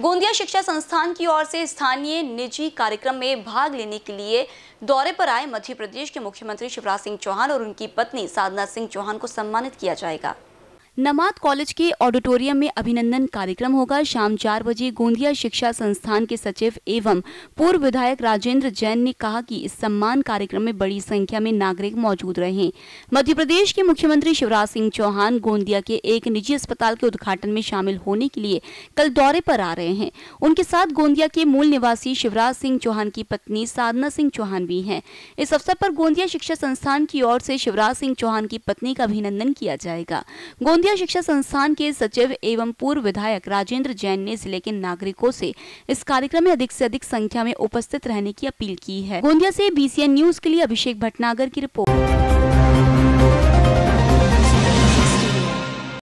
गोंदिया शिक्षा संस्थान की ओर से स्थानीय निजी कार्यक्रम में भाग लेने के लिए दौरे पर आए मध्य प्रदेश के मुख्यमंत्री शिवराज सिंह चौहान और उनकी पत्नी साधना सिंह चौहान को सम्मानित किया जाएगा नमाद कॉलेज के ऑडिटोरियम में अभिनंदन कार्यक्रम होगा शाम चार बजे गोंदिया शिक्षा संस्थान के सचिव एवं पूर्व विधायक राजेंद्र जैन ने कहा कि इस सम्मान कार्यक्रम में बड़ी संख्या में नागरिक मौजूद रहे मध्य प्रदेश के मुख्यमंत्री शिवराज सिंह चौहान गोंदिया के एक निजी अस्पताल के उद्घाटन में शामिल होने के लिए कल दौरे पर आ रहे हैं उनके साथ गोंदिया के मूल निवासी शिवराज सिंह चौहान की पत्नी साधना सिंह चौहान भी है इस अवसर पर गोंदिया शिक्षा संस्थान की ओर से शिवराज सिंह चौहान की पत्नी का अभिनंदन किया जाएगा गोंदिया विद्या शिक्षा संस्थान के सचिव एवं पूर्व विधायक राजेंद्र जैन ने जिले के नागरिकों से इस कार्यक्रम में अधिक से अधिक संख्या में उपस्थित रहने की अपील की है गोंदिया से बीसीएन न्यूज के लिए अभिषेक भटनागर की रिपोर्ट